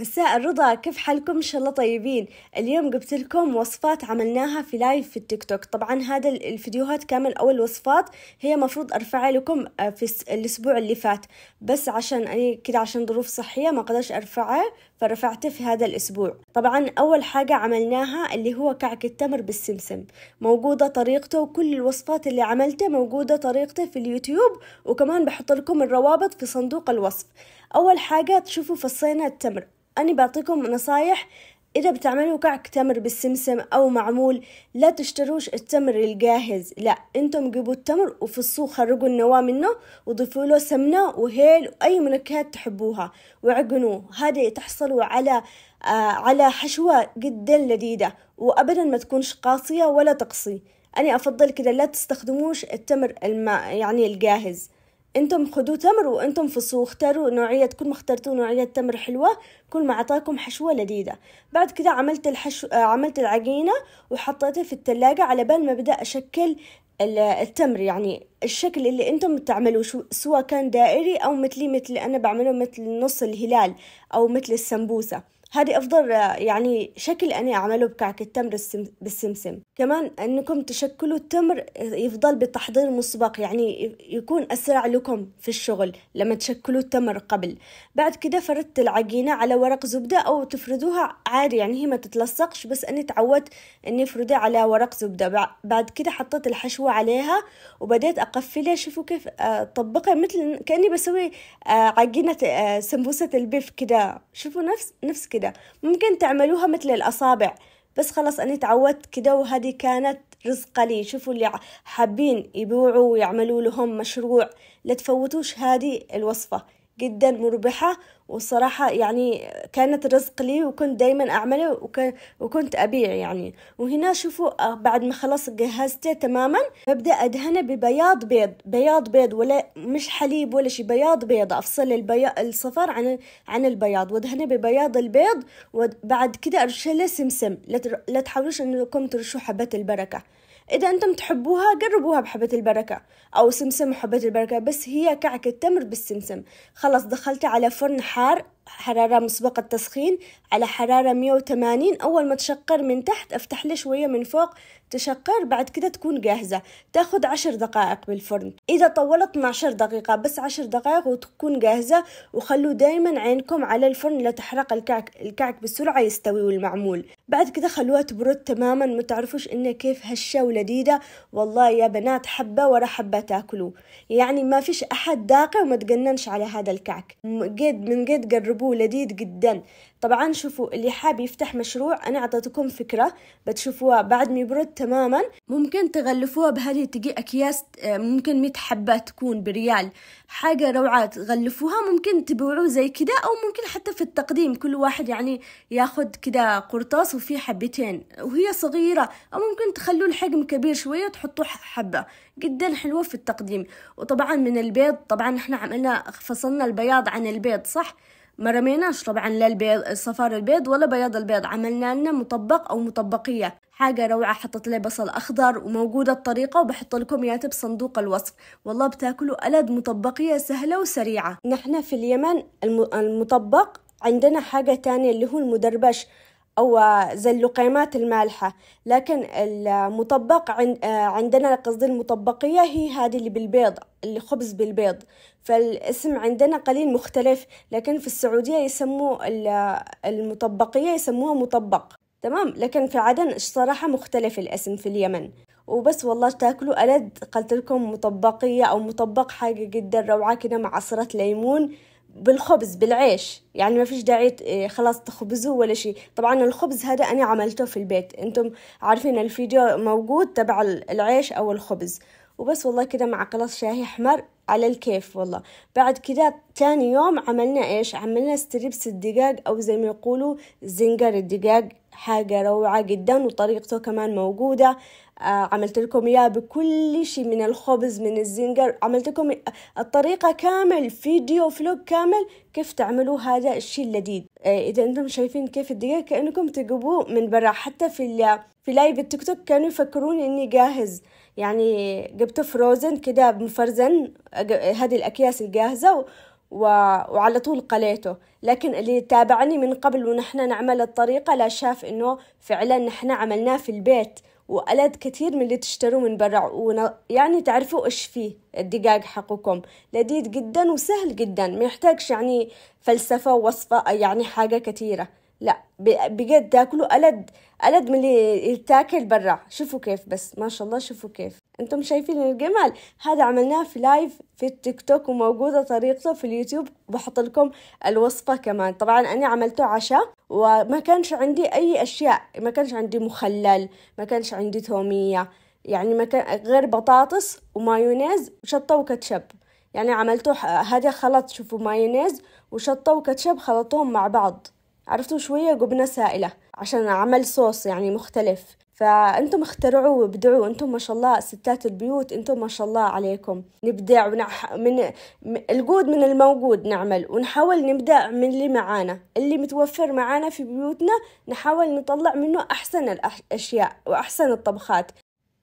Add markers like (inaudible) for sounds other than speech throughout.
مساء الرضا كيف حالكم ان شاء الله طيبين اليوم جبت لكم وصفات عملناها في لايف في التيك توك طبعا هذا الفيديوهات كامل او الوصفات هي مفروض ارفعها لكم آه، في الاسبوع اللي فات بس عشان اني كده عشان ظروف صحيه ما قدرش ارفعها فرفعته في هذا الاسبوع طبعا اول حاجه عملناها اللي هو كعك التمر بالسمسم موجوده طريقته وكل الوصفات اللي عملته موجوده طريقته في اليوتيوب وكمان بحط لكم الروابط في صندوق الوصف أول حاجة تشوفوا فصينا التمر أنا بعطيكم نصايح إذا بتعملوا كعك تمر بالسمسم أو معمول لا تشتروش التمر الجاهز لا أنتم جيبوا التمر وفصوه خرجوا النواة منه وضيفوا له سمنة وهيل وأي منكهات تحبوها وعجنوه هذا تحصلوا على آه على حشوة جدا لذيذة وأبدا ما تكونش قاسية ولا تقصي أنا أفضل كده لا تستخدموش التمر الماء يعني الجاهز انتم خدوا تمر وانتم فصوا اختاروا نوعية كل ما اخترتوا نوعية تمر حلوة كل ما عطاكم حشوة لذيذة بعد كده عملت الحشو آه، عملت العجينة وحطيتها في التلاجة على بال ما بدأ أشكل التمر يعني الشكل اللي انتم بتعملوه سواء كان دائري او مثلي مثل انا بعمله مثل نص الهلال او مثل السمبوسه هذه أفضل يعني شكل أنا أعمله بكعك التمر بالسمسم كمان أنكم تشكلوا التمر يفضل بتحضير مسبق يعني يكون أسرع لكم في الشغل لما تشكلوا التمر قبل بعد كده فردت العجينة على ورق زبدة أو تفردوها عادي يعني هي ما تتلصقش بس أني تعودت أني أفردها على ورق زبدة بعد كده حطيت الحشوة عليها وبدأت أقفلها شوفوا كيف آه، طبقها مثل كأني بسوي آه، عجينة آه، سمبوسة البيف كده شوفوا نفس نفس كده كده ممكن تعملوها مثل الأصابع بس خلاص أنا تعودت كده وهذه كانت رزقة لي شوفوا اللي حابين يبيعوا ويعملوا لهم مشروع لا تفوتوش هذه الوصفة جدا مربحة والصراحة يعني كانت رزق لي وكنت دايما أعمله وكنت أبيع يعني وهنا شوفوا آه، بعد ما خلاص جهزته تماما ببدأ أدهنه ببياض بيض بياض بيض ولا مش حليب ولا شي بياض بيض أفصل البياض الصفر عن عن البياض وأدهنه ببياض البيض وبعد كده أرشله سمسم لا تحاولوش أنكم ترشوا حبة البركة إذا أنتم تحبوها جربوها بحبة البركة أو سمسم وحبة البركة بس هي كعكة تمر بالسمسم خلاص دخلتها على فرن حار حرارة مسبقة تسخين على حرارة 180 أول ما تشقر من تحت أفتح لي شوية من فوق تشقر بعد كده تكون جاهزة تاخد عشر دقائق بالفرن إذا طولت 12 دقيقة بس عشر دقائق وتكون جاهزة وخلوا دايما عينكم على الفرن لا تحرق الكعك الكعك بسرعة يستوي والمعمول بعد كده خلوها تبرد تماما ما تعرفوش إنه كيف هشة ولذيذة والله يا بنات حبة ورا حبة تاكلوا يعني ما فيش أحد داقة وما تجننش على هذا الكعك جد من جد قربوه لذيذ جدا طبعا شوفوا اللي حاب يفتح مشروع أنا أعطيتكم فكرة بتشوفوها بعد ما يبرد تماما ممكن تغلفوها بهذه تجي أكياس آه، ممكن مية حبة تكون بريال حاجة روعة تغلفوها ممكن تبيعوه زي كذا أو ممكن حتى في التقديم كل واحد يعني ياخد كذا قرطاس وفيه حبتين وهي صغيرة أو ممكن تخلوا الحجم كبير شوية تحطوا حبة جدا حلوة في التقديم وطبعا من البيض طبعا احنا عملنا فصلنا البياض عن البيض صح ما رميناش طبعا لا البيض الصفار البيض ولا بياض البيض عملنا لنا مطبق او مطبقيه حاجه روعه حطيت لي بصل اخضر وموجوده الطريقه وبحط لكم اياها بصندوق الوصف والله بتاكلوا ألد مطبقيه سهله وسريعه نحن في اليمن المطبق عندنا حاجة تانية اللي هو المدربش أو زي اللقيمات المالحة لكن المطبق آه، عندنا قصدي المطبقية هي هذه اللي بالبيض اللي خبز بالبيض فالاسم عندنا قليل مختلف لكن في السعودية يسموه المطبقية يسموها مطبق تمام لكن في عدن الصراحة مختلف الاسم في اليمن وبس والله تاكلوا ألد قلت لكم مطبقية أو مطبق حاجة جدا روعة كده مع عصرة ليمون بالخبز بالعيش يعني ما فيش داعي إيه، خلاص تخبزوه ولا شيء طبعا الخبز هذا أنا عملته في البيت أنتم عارفين الفيديو موجود تبع العيش أو الخبز وبس والله كده مع قلص شاهي حمر على الكيف والله بعد كده تاني يوم عملنا ايش عملنا ستريبس الدجاج او زي ما يقولوا زنجر الدجاج حاجة روعة جدا وطريقته كمان موجودة آه عملت لكم اياه بكل شيء من الخبز من الزنجر عملت لكم الطريقة كامل فيديو فلوج كامل كيف تعملوا هذا الشيء اللذيذ آه اذا انتم شايفين كيف الدقيق كانكم تجيبوه من برا حتى في في لايف التيك توك كانوا يفكرون اني جاهز يعني جبته فروزن كده مفرزن هذه الاكياس الجاهزة و... وعلى طول قليته لكن اللي تابعني من قبل ونحن نعمل الطريقة لا شاف إنه فعلا نحن عملناه في البيت وألد كثير من اللي تشتروه من برا ون... يعني تعرفوا إيش فيه الدقاق حقكم لذيذ جدا وسهل جدا ما يحتاجش يعني فلسفة ووصفة يعني حاجة كثيرة لا بجد تاكلوا ألد ألد من اللي يتاكل برا شوفوا كيف بس ما شاء الله شوفوا كيف انتم شايفين الجمل هذا عملناه في لايف في التيك توك وموجودة طريقته في اليوتيوب بحط لكم الوصفة كمان طبعا أنا عملته عشاء وما كانش عندي أي أشياء ما كانش عندي مخلل ما كانش عندي ثومية يعني ما كان غير بطاطس ومايونيز وشطة وكاتشب يعني عملته هذا خلط شوفوا مايونيز وشطة وكاتشب خلطوهم مع بعض عرفتوا شوية جبنة سائلة عشان أعمل صوص يعني مختلف فأنتم اخترعوا وابدعوا أنتم ما شاء الله ستات البيوت أنتم ما شاء الله عليكم نبدع ونح... من الجود من الموجود نعمل ونحاول نبدع من اللي معانا اللي متوفر معانا في بيوتنا نحاول نطلع منه أحسن الأشياء وأحسن الطبخات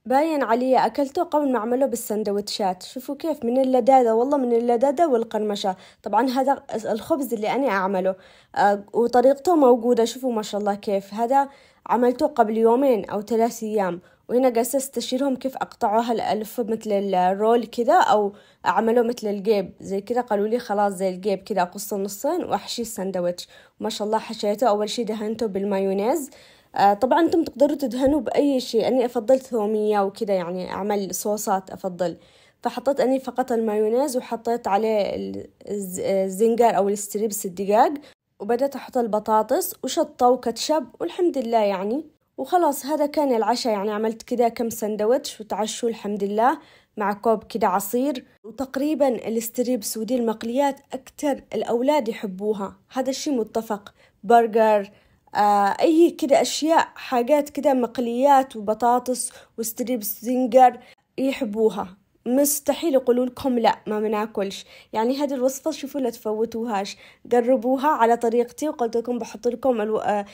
باين علي أكلته قبل ما أعمله بالسندوتشات شوفوا كيف من اللدادة والله من اللدادة والقرمشة طبعا هذا الخبز اللي أنا أعمله آه، وطريقته موجودة شوفوا ما شاء الله كيف هذا عملته قبل يومين أو ثلاث أيام وهنا جالسة استشيرهم كيف أقطعوا هالألف مثل الرول كذا أو عملوا مثل الجيب زي كذا قالوا لي خلاص زي الجيب كذا أقصه نصين وأحشي الساندويتش ما شاء الله حشيته أول شي دهنته بالمايونيز آه طبعا انتم تقدروا تدهنوا باي شيء اني افضل ثوميه وكذا يعني اعمل صوصات افضل فحطيت اني فقط المايونيز وحطيت عليه آه، الزنجر او الستريبس الدقاق وبدأت أحط البطاطس وشطة وكاتشب والحمد لله يعني وخلاص هذا كان العشاء يعني عملت كده كم سندوتش وتعشوا الحمد لله مع كوب كده عصير وتقريبا الستريبس ودي المقليات أكتر الأولاد يحبوها هذا الشي متفق برجر آه أي كده أشياء حاجات كده مقليات وبطاطس وستريبس زنجر يحبوها مستحيل يقولوا لكم لا ما بناكلش يعني هذه الوصفة شوفوا لا تفوتوهاش قربوها على طريقتي وقلت لكم بحط لكم الو... آه،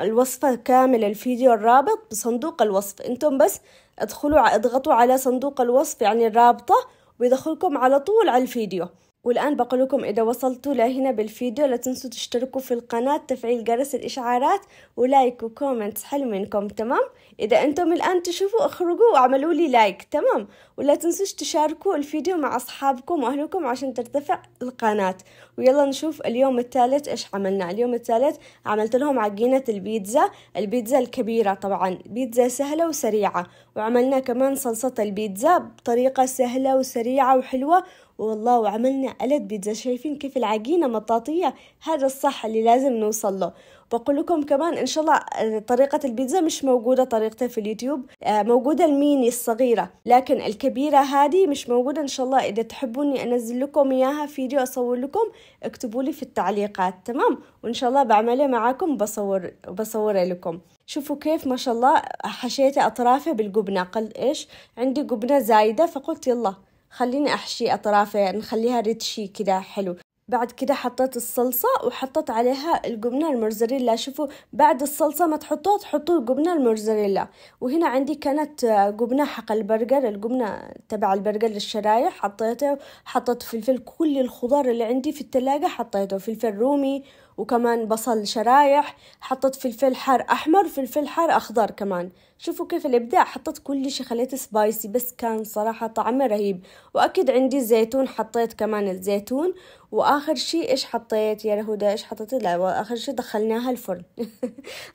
الوصفة كاملة الفيديو الرابط بصندوق الوصف انتم بس ادخلوا اضغطوا على صندوق الوصف يعني الرابطة ويدخلكم على طول على الفيديو والآن بقول لكم إذا وصلتوا لهنا بالفيديو لا تنسوا تشتركوا في القناة تفعيل جرس الإشعارات ولايك وكومنت حلو منكم تمام إذا أنتم الآن تشوفوا اخرجوا واعملوا لي لايك تمام ولا تنسوش تشاركوا الفيديو مع أصحابكم وأهلكم عشان ترتفع القناة ويلا نشوف اليوم الثالث إيش عملنا اليوم الثالث عملت لهم عجينة البيتزا البيتزا الكبيرة طبعا بيتزا سهلة وسريعة وعملنا كمان صلصة البيتزا بطريقة سهلة وسريعة وحلوة والله وعملنا ألد بيتزا شايفين كيف العجينة مطاطية هذا الصح اللي لازم نوصل له بقول لكم كمان إن شاء الله آه، طريقة البيتزا مش موجودة طريقتها في اليوتيوب آه، موجودة الميني الصغيرة لكن الكبيرة هذه مش موجودة إن شاء الله إذا تحبوني أنزل لكم إياها فيديو أصور لكم اكتبوا لي في التعليقات تمام وإن شاء الله بعملها معاكم بصور بصورها لكم شوفوا كيف ما شاء الله حشيت أطرافه بالجبنة قال إيش عندي جبنة زايدة فقلت يلا خليني أحشي أطرافه نخليها ريتشي كده حلو بعد كده حطيت الصلصة وحطيت عليها الجبنة المرزريلا شوفوا بعد الصلصة ما تحطوها تحطوا الجبنة المرزريلا وهنا عندي كانت جبنة حق البرجر الجبنة تبع البرجر الشرايح حطيته حطيت فلفل كل الخضار اللي عندي في التلاجة حطيته فلفل رومي وكمان بصل شرايح حطيت فلفل حار أحمر وفلفل حار أخضر كمان شوفوا كيف الإبداع حطيت كل شي خليته سبايسي بس كان صراحة طعمه رهيب وأكيد عندي زيتون حطيت كمان الزيتون وآخر شي إيش حطيت يا لهدى إيش حطيت لا آخر شي دخلناها الفرن (laughs)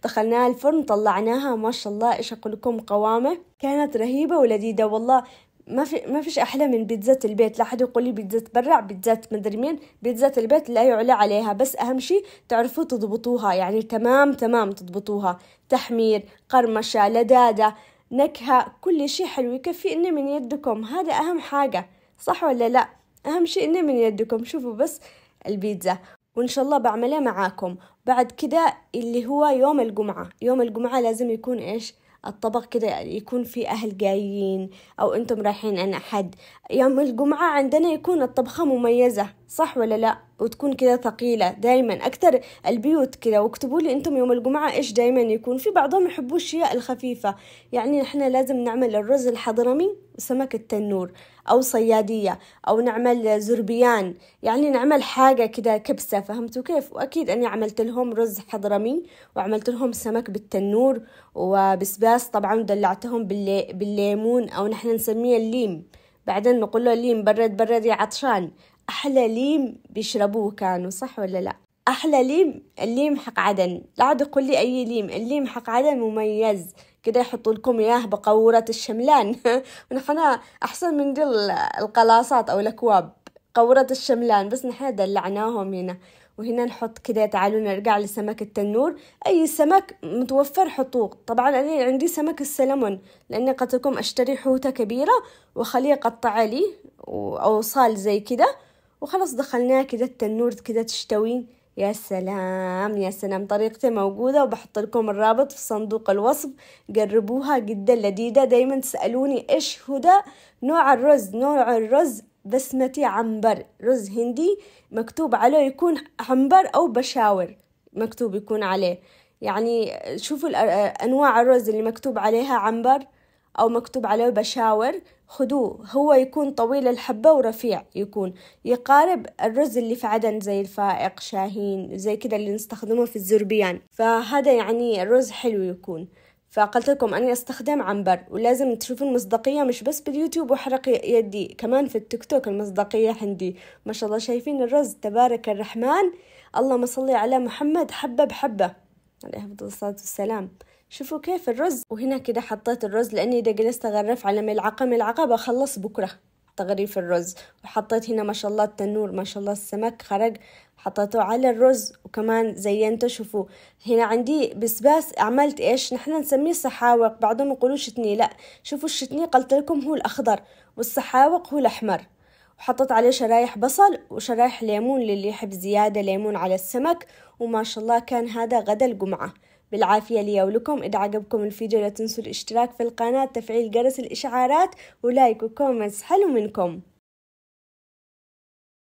دخلناها الفرن طلعناها ما شاء الله إيش أقول لكم قوامه كانت رهيبة ولذيذة والله ما في ما فيش احلى من بيتزا البيت لا حد يقول لي بيتزا برا بيتزا مدري مين بيتزا البيت لا يعلى عليها بس اهم شيء تعرفوا تضبطوها يعني تمام تمام تضبطوها تحمير قرمشه لداده نكهه كل شيء حلو يكفي انه من يدكم هذا اهم حاجه صح ولا لا اهم شيء انه من يدكم شوفوا بس البيتزا وإن شاء الله بعملها معاكم بعد كده اللي هو يوم الجمعة يوم الجمعة لازم يكون إيش الطبق كده يكون في أهل جايين أو أنتم رايحين عند حد يوم الجمعة عندنا يكون الطبخة مميزة صح ولا لأ؟ وتكون كده ثقيلة دايما أكثر البيوت كده واكتبوا لي أنتم يوم الجمعة إيش دايما يكون في بعضهم يحبوا الشياء الخفيفة يعني إحنا لازم نعمل الرز الحضرمي وسمك التنور أو صيادية أو نعمل زربيان يعني نعمل حاجة كده كبسة فهمتوا كيف وأكيد أني عملت لهم رز حضرمي وعملت لهم سمك بالتنور وبسباس طبعا دلعتهم بالليمون أو نحن نسميه الليم بعدين نقول له ليم برد برد يا عطشان أحلى ليم بيشربوه كانوا صح ولا لأ أحلى ليم الليم حق عدن لا عاد يقول لي أي ليم الليم حق عدن مميز كده يحطوا لكم إياه بقورة الشملان (laughs) ونحن أحسن من دي القلاصات أو الأكواب قورة الشملان بس نحن دلعناهم هنا وهنا نحط كده تعالوا نرجع لسمك التنور أي سمك متوفر حطوه طبعا أنا عندي سمك السلمون لأني قد لكم أشتري حوتة كبيرة وأخليه يقطع لي أو صال زي كده وخلاص دخلناه كده التنور كده تشتوي يا سلام يا سلام طريقتي موجودة وبحط لكم الرابط في صندوق الوصف جربوها جدا لذيذة دايما تسألوني ايش هدى نوع الرز نوع الرز بسمتي عنبر رز هندي مكتوب عليه يكون عنبر أو بشاور مكتوب يكون عليه يعني شوفوا أنواع الرز اللي مكتوب عليها عنبر أو مكتوب عليه بشاور خذوه هو يكون طويل الحبة ورفيع يكون يقارب الرز اللي في عدن زي الفائق شاهين زي كذا اللي نستخدمه في الزربيان فهذا يعني الرز حلو يكون فقلت لكم أني أستخدم عنبر ولازم تشوفوا المصداقية مش بس باليوتيوب وحرق يدي كمان في التيك توك المصداقية عندي ما شاء الله شايفين الرز تبارك الرحمن اللهم صلي على محمد حبة بحبة عليه الصلاة والسلام شوفوا كيف الرز وهنا كده حطيت الرز لاني اذا جلست اغرف على ملعقه ملعقه بخلص بكره تغريف الرز وحطيت هنا ما شاء الله التنور ما شاء الله السمك خرج حطيته على الرز وكمان زينته شوفوا هنا عندي بسباس عملت ايش نحن نسميه صحاوق بعضهم يقولوا شتني لا شوفوا الشتني قلت لكم هو الاخضر والصحاوق هو الاحمر وحطيت عليه شرايح بصل وشرايح ليمون للي يحب زيادة ليمون على السمك وما شاء الله كان هذا غدا الجمعة بالعافية لي ولكم إذا عجبكم الفيديو لا تنسوا الاشتراك في القناة تفعيل جرس الإشعارات ولايك وكومنتس حلو منكم